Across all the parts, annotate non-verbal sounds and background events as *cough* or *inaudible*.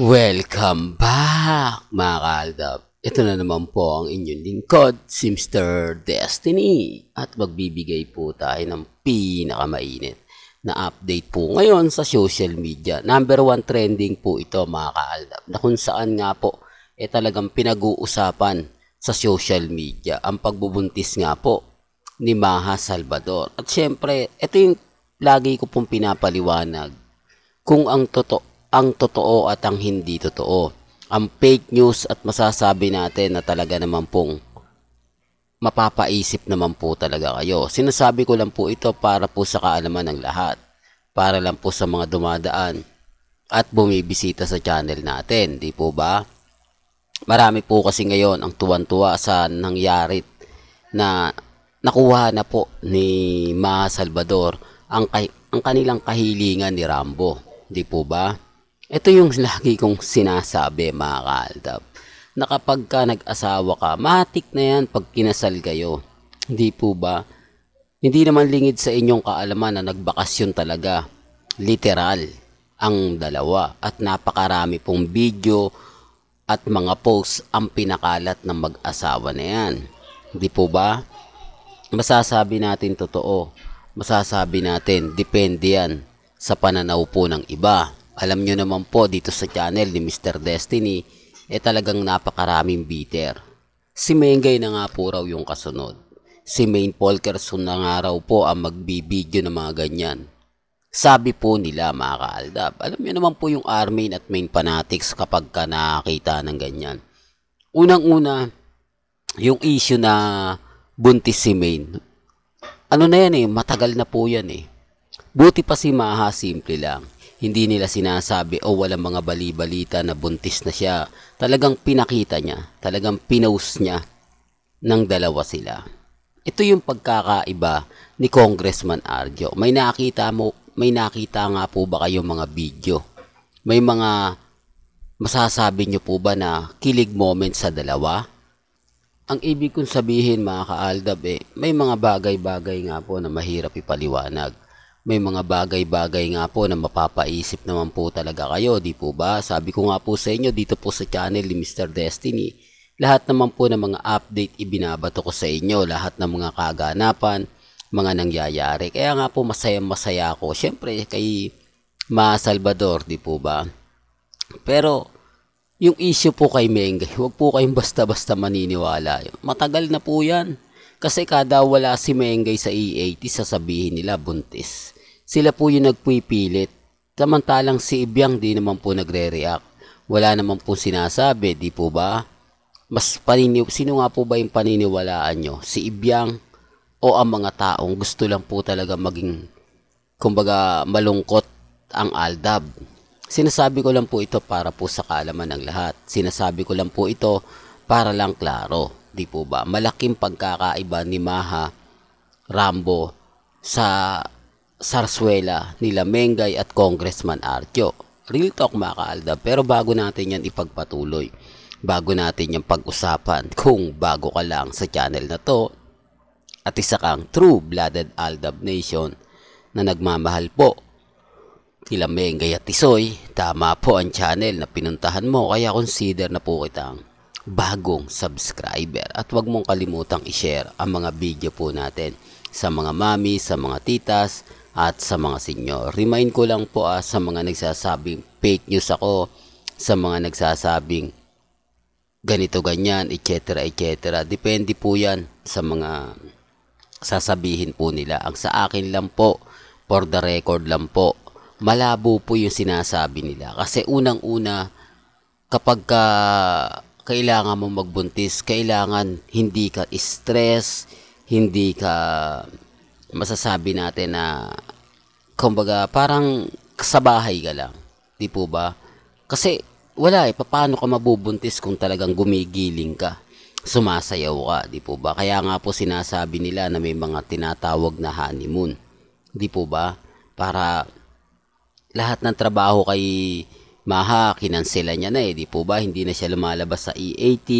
Welcome back mga kaaldab. Ito na naman po ang inyong lingkod, Simster Destiny. At magbibigay po tayo ng pinakamainit na update po ngayon sa social media. Number one trending po ito mga kaaldab na kung saan nga po eh talagang pinag-uusapan sa social media ang pagbubuntis nga po ni Maha Salvador. At syempre, ito yung lagi ko pong pinapaliwanag kung ang totoo ang totoo at ang hindi totoo. Ang fake news at masasabi natin na talaga naman pong mapapaisip naman po talaga kayo. Sinasabi ko lang po ito para po sa kaalaman ng lahat. Para lang po sa mga dumadaan at bumibisita sa channel natin, di po ba? Marami po kasi ngayon ang tuwan-tuwa sa nangyari na nakuha na po ni Ma Salvador ang, ang kanilang kahilingan ni Rambo, di po ba? Ito yung lagi kong sinasabi mga kaaldab. Na kapag ka nag-asawa ka, matik na yan pag kinasal kayo. Hindi po ba? Hindi naman lingid sa inyong kaalaman na nagbakasyon talaga. Literal ang dalawa at napakarami pong video at mga posts ang pinakalat ng mag-asawa na yan. Hindi po ba? Masasabi natin totoo. Masasabi natin depende yan sa pananaw po ng iba alam nyo naman po dito sa channel ni Mr. Destiny, eh talagang napakaraming bitter. Si Mengay na nga po raw yung kasunod. Si Main Polkerson na nga raw po ang magbibideo ng mga ganyan. Sabi po nila mga kaaldab, alam nyo naman po yung Armin at Main Fanatics kapag ka nakakita ng ganyan. Unang-una, yung issue na buntis si Main. Ano na yan eh, matagal na po yan eh Buti pa si Maha simple lang. Hindi nila sinasabi o oh, walang mga bali na buntis na siya. Talagang pinakita niya, talagang pinaus niya ng dalawa sila. Ito yung pagkakaiba ni Congressman Arjo. May nakita mo, may nakita nga po ba kayo mga video? May mga masasabi niyo po ba na kilig moment sa dalawa? Ang ibig kong sabihin mga kaaldab eh, may mga bagay-bagay nga po na mahirap ipaliwanag may mga bagay-bagay nga po na mapapaisip naman po talaga kayo, di po ba? Sabi ko nga po sa inyo dito po sa channel ni Mr. Destiny, lahat naman po ng mga update ibinabato ko sa inyo, lahat ng mga kaganapan, mga nangyayari. Kaya nga po masaya-masaya ako. Siyempre kay Ma Salvador, di po ba? Pero yung issue po kay Mengay, huwag po kayong basta-basta maniniwala. Matagal na po yan. Kasi kada wala si Mengay sa E80, sasabihin nila buntis. Sila po yung nagpipilit. Samantalang si Ibyang di naman po nagre-react. Wala naman po sinasabi, di po ba? Mas panini sino nga po ba yung paniniwalaan nyo? Si Ibyang o ang mga taong gusto lang po talaga maging kumbaga malungkot ang aldab. Sinasabi ko lang po ito para po sa kaalaman ng lahat. Sinasabi ko lang po ito para lang klaro. Di po ba? Malaking pagkakaiba ni Maha, Rambo sa Sarsuela nila Mengay at Congressman Artyo. Real talk mga kaalda, pero bago natin yan ipagpatuloy, bago natin yan pag-usapan, kung bago ka lang sa channel na to, at isa kang true-blooded Aldab Nation na nagmamahal po kila Mengay at Tisoy, tama po ang channel na pinuntahan mo kaya consider na po kitang bagong subscriber. At huwag mong kalimutang i-share ang mga video po natin sa mga mami, sa mga titas, at sa mga senior. Remind ko lang po ah, sa mga nagsasabing fake news ako, sa mga nagsasabing ganito ganyan, etc. etc. Depende po yan sa mga sasabihin po nila. Ang sa akin lang po, for the record lang po, malabo po yung sinasabi nila. Kasi unang-una, kapag ka kailangan mo magbuntis, kailangan hindi ka stress, hindi ka masasabi natin na kumbaga parang sa bahay ka lang. Di po ba? Kasi wala eh, paano ka mabubuntis kung talagang gumigiling ka? Sumasayaw ka, di po ba? Kaya nga po sinasabi nila na may mga tinatawag na honeymoon. Di po ba? Para lahat ng trabaho kay Maha, kinansela niya na eh. Di po ba, hindi na siya lumalabas sa E80.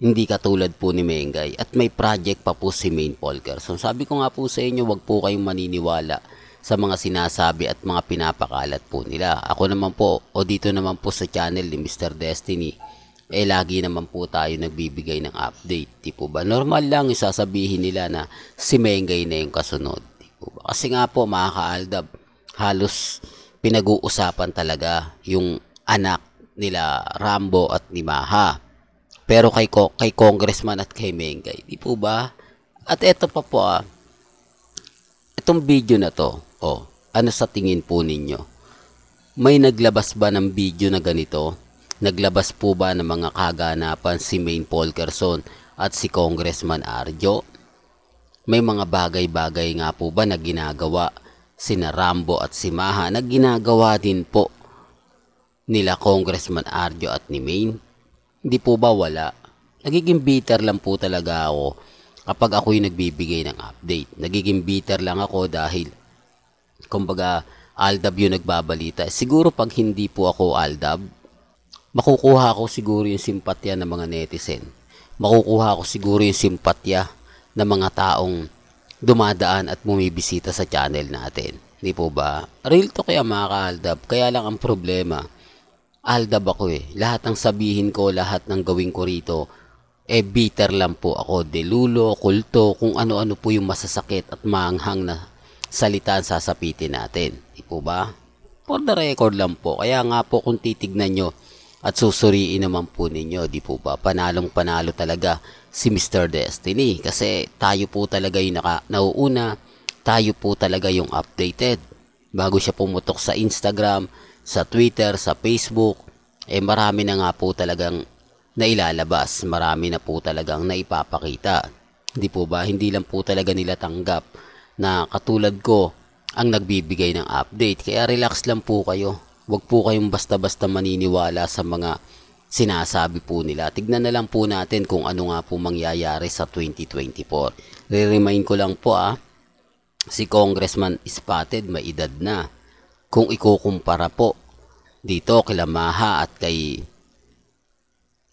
Hindi katulad po ni Mengay. At may project pa po si Main Paul So Sabi ko nga po sa inyo, wag po kayong maniniwala sa mga sinasabi at mga pinapakalat po nila. Ako naman po, o dito naman po sa channel ni Mr. Destiny, eh lagi naman po tayo nagbibigay ng update. Di po ba? Normal lang isasabihin nila na si Mengay na yung kasunod. Di po ba? Kasi nga po mga halos pinag-uusapan talaga yung anak nila Rambo at ni Maha. Pero kay, kay Congressman at kay Mengay, di po ba? At eto pa po ah, itong video na to, oh, ano sa tingin po ninyo? May naglabas ba ng video na ganito? Naglabas po ba ng mga kaganapan si Maine Polkerson at si Congressman Arjo? May mga bagay-bagay nga po ba na ginagawa sina Rambo at si Maha na ginagawa din po nila Congressman Arjo at ni Maine. Hindi po ba wala? Nagiging bitter lang po talaga ako kapag ako yung nagbibigay ng update. Nagiging bitter lang ako dahil kumbaga Aldab yung nagbabalita. Siguro pag hindi po ako Aldab, makukuha ko siguro yung simpatya ng mga netizen. Makukuha ko siguro yung simpatya ng mga taong dumadaan at bumibisita sa channel natin. Hindi po ba? Real to kaya mga kaaldab. Kaya lang ang problema, aldab ako eh. Lahat ng sabihin ko, lahat ng gawin ko rito, eh bitter lang po ako. Delulo, kulto, kung ano-ano po yung masasakit at maanghang na salita ang sasapitin natin. Hindi po ba? For the record lang po. Kaya nga po kung titignan nyo, at susuriin naman po ninyo, di po ba? Panalong panalo talaga si Mr. Destiny kasi tayo po talaga yung naka, nauuna, tayo po talaga yung updated. Bago siya pumutok sa Instagram, sa Twitter, sa Facebook, eh marami na nga po talagang nailalabas, marami na po talagang naipapakita. Di po ba? Hindi lang po talaga nila tanggap na katulad ko ang nagbibigay ng update. Kaya relax lang po kayo Huwag po kayong basta-basta maniniwala sa mga sinasabi po nila. Tignan na lang po natin kung ano nga po mangyayari sa 2024. Re-remind ko lang po ah, si Congressman Spotted may edad na. Kung ikukumpara po dito kila Maha at kay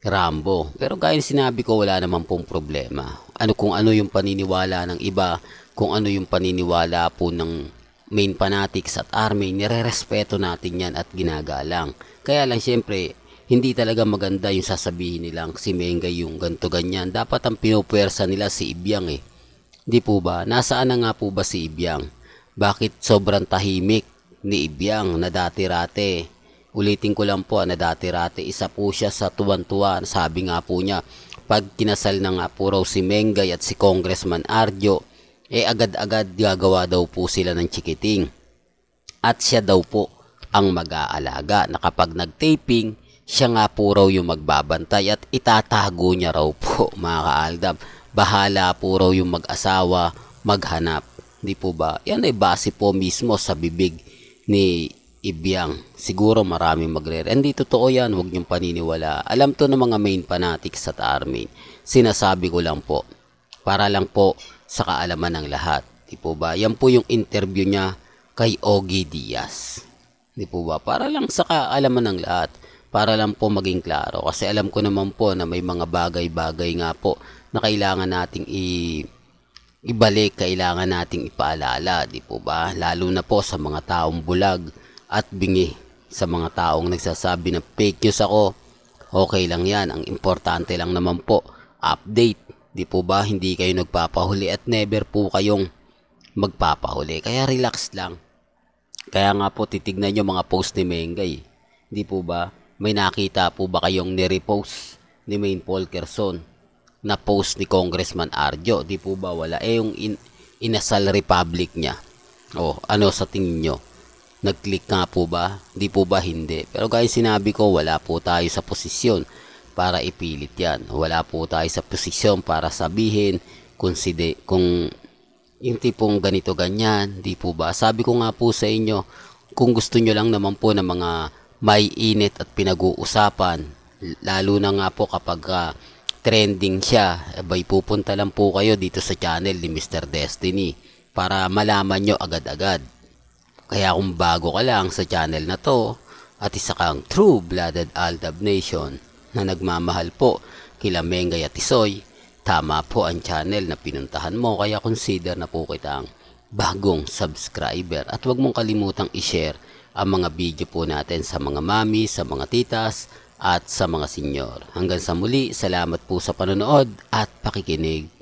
Rambo. Pero gaya sinabi ko wala naman pong problema. Ano kung ano yung paniniwala ng iba, kung ano yung paniniwala po ng main fanatics at army, nirerespeto natin yan at ginagalang. Kaya lang siyempre, hindi talaga maganda yung sasabihin nilang si Menga yung ganto ganyan. Dapat ang pinupwersa nila si Ibyang eh. Di po ba? Nasaan na nga po ba si Ibyang? Bakit sobrang tahimik ni Ibyang na dati-rate? Ulitin ko lang po ah, na dati-rate isa po siya sa tuwan-tuwan. Sabi nga po niya, pag kinasal na nga po raw si Mengay at si Congressman Arjo, eh agad-agad gagawa daw po sila ng chikiting. At siya daw po ang mag-aalaga na kapag nag-taping, siya nga po raw yung magbabantay at itatago niya raw po *laughs* mga kaaldam. Bahala po raw yung mag-asawa maghanap. Hindi po ba? Yan ay base po mismo sa bibig ni Ibyang. Siguro marami magre Hindi totoo yan, huwag niyong paniniwala. Alam to ng mga main fanatics sa Tarmin. Sinasabi ko lang po. Para lang po sa kaalaman ng lahat. Di po ba? Yan po yung interview niya kay Ogie Diaz. Di po ba? Para lang sa kaalaman ng lahat. Para lang po maging klaro. Kasi alam ko naman po na may mga bagay-bagay nga po na kailangan nating i ibalik, kailangan nating ipaalala. Di po ba? Lalo na po sa mga taong bulag at bingi. Sa mga taong nagsasabi na fake news ako. Okay lang yan. Ang importante lang naman po, update Di po ba hindi kayo nagpapahuli at never po kayong magpapahuli. Kaya relax lang. Kaya nga po titignan nyo mga post ni Mengay. Di po ba? May nakita po ba kayong nirepost ni Maine Paul Kerson na post ni Congressman Arjo? Di po ba wala? Eh yung in inasal republic niya. O ano sa tingin nyo? Nag-click nga po ba? Di po ba hindi? Pero gaya sinabi ko, wala po tayo sa posisyon para ipilit yan. Wala po tayo sa posisyon para sabihin kung, side, kung yung tipong ganito ganyan, di po ba? Sabi ko nga po sa inyo, kung gusto nyo lang naman po ng mga may init at pinag-uusapan, lalo na nga po kapag uh, trending siya, abay eh, pupunta lang po kayo dito sa channel ni Mr. Destiny para malaman nyo agad-agad. Kaya kung bago ka lang sa channel na to, at isa kang true-blooded Aldab Nation, na nagmamahal po kila Mengay at Isoy. Tama po ang channel na pinuntahan mo kaya consider na po kita ang bagong subscriber at huwag mong kalimutang i-share ang mga video po natin sa mga mami, sa mga titas at sa mga senior. Hanggang sa muli, salamat po sa panonood at pakikinig.